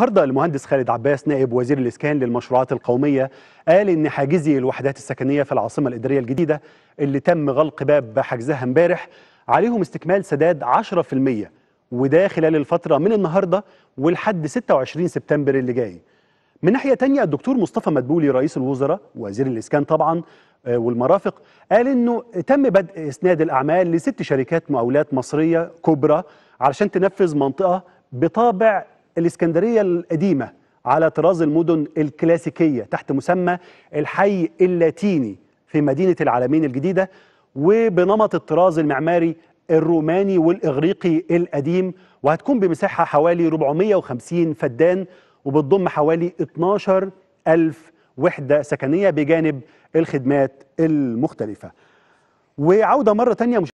النهارده المهندس خالد عباس نائب وزير الاسكان للمشروعات القوميه قال ان حاجزي الوحدات السكنيه في العاصمه الاداريه الجديده اللي تم غلق باب حجزها امبارح عليهم استكمال سداد 10% وده خلال الفتره من النهارده ولحد 26 سبتمبر اللي جاي. من ناحيه تانية الدكتور مصطفى مدبولي رئيس الوزراء وزير الاسكان طبعا آه، والمرافق قال انه تم بدء اسناد الاعمال لست شركات مقاولات مصريه كبرى علشان تنفذ منطقه بطابع الإسكندرية القديمة على طراز المدن الكلاسيكية تحت مسمى الحي اللاتيني في مدينة العالمين الجديدة وبنمط الطراز المعماري الروماني والإغريقي القديم وهتكون بمساحة حوالي 450 فدان وبتضم حوالي 12 ألف وحدة سكنية بجانب الخدمات المختلفة وعودة مرة تانية